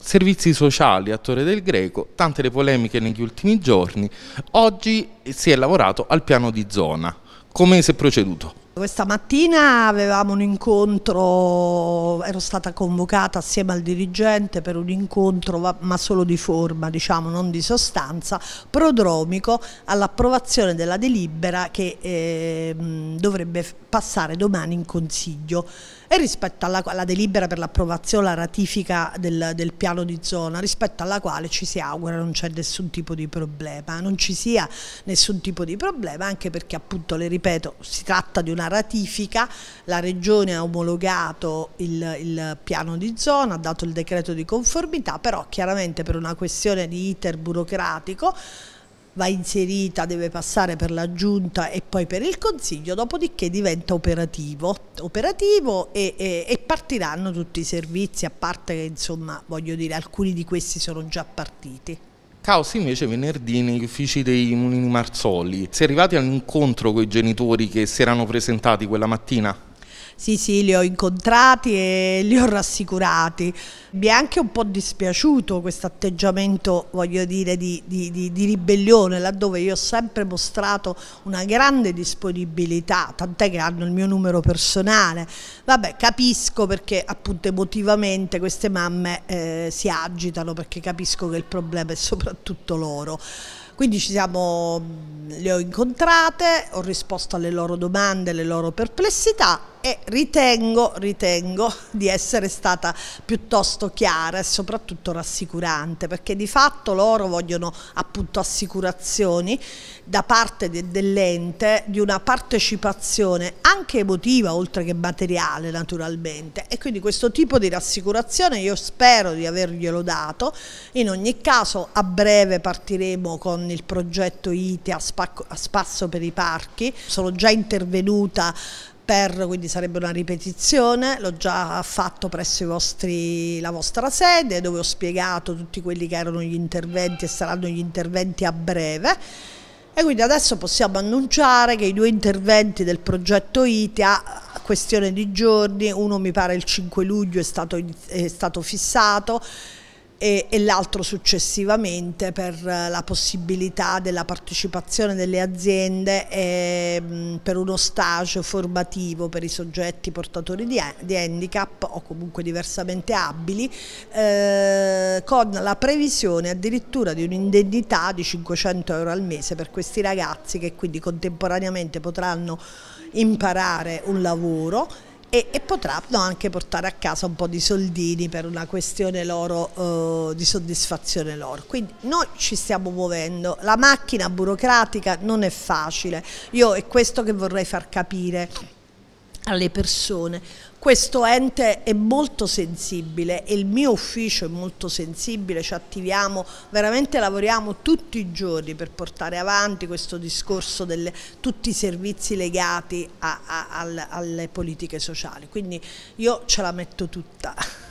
Servizi sociali a Torre del Greco, tante le polemiche negli ultimi giorni, oggi si è lavorato al piano di zona. Come si è proceduto? Questa mattina avevamo un incontro, ero stata convocata assieme al dirigente per un incontro ma solo di forma, diciamo, non di sostanza, prodromico all'approvazione della delibera che eh, dovrebbe passare domani in consiglio e rispetto alla, alla delibera per l'approvazione, la ratifica del, del, piano di zona, rispetto alla quale ci si augura non c'è nessun tipo di problema, non ci sia nessun tipo di problema, anche perché appunto, le ripeto, si tratta di una ratifica, la Regione ha omologato il, il piano di zona, ha dato il decreto di conformità, però chiaramente per una questione di iter burocratico, va inserita, deve passare per la giunta e poi per il consiglio, dopodiché diventa operativo, operativo e, e, e partiranno tutti i servizi, a parte che insomma voglio dire alcuni di questi sono già partiti. Caos invece venerdì negli uffici dei Munini Marzoli. Si è arrivati all'incontro con i genitori che si erano presentati quella mattina? Sì, sì, li ho incontrati e li ho rassicurati. Mi è anche un po' dispiaciuto questo atteggiamento, voglio dire, di, di, di, di ribellione, laddove io ho sempre mostrato una grande disponibilità, tant'è che hanno il mio numero personale. Vabbè, capisco perché appunto emotivamente queste mamme eh, si agitano, perché capisco che il problema è soprattutto loro. Quindi ci siamo, mm, le ho incontrate, ho risposto alle loro domande, alle loro perplessità e ritengo, ritengo di essere stata piuttosto chiara e soprattutto rassicurante perché di fatto loro vogliono appunto assicurazioni da parte de dell'ente di una partecipazione anche emotiva oltre che materiale naturalmente e quindi questo tipo di rassicurazione io spero di averglielo dato in ogni caso a breve partiremo con con il progetto ITE a, spacco, a spasso per i parchi, sono già intervenuta per, quindi sarebbe una ripetizione, l'ho già fatto presso vostri, la vostra sede dove ho spiegato tutti quelli che erano gli interventi e saranno gli interventi a breve. E quindi adesso possiamo annunciare che i due interventi del progetto ITEA questione di giorni, uno mi pare il 5 luglio è stato, è stato fissato e, e l'altro successivamente per eh, la possibilità della partecipazione delle aziende e, ehm, per uno stage formativo per i soggetti portatori di, di handicap o comunque diversamente abili eh, con la previsione addirittura di un'indennità di 500 euro al mese per questi ragazzi che quindi contemporaneamente potranno imparare un lavoro e, e, potranno anche portare a casa un po' di soldini per una questione loro eh, di soddisfazione loro. Quindi noi ci stiamo muovendo, la macchina burocratica non è facile, io è questo che vorrei far capire alle persone. Questo ente è molto sensibile e il mio ufficio è molto sensibile, ci attiviamo, veramente lavoriamo tutti i giorni per portare avanti questo discorso di tutti i servizi legati a, a, alle politiche sociali. Quindi io ce la metto tutta.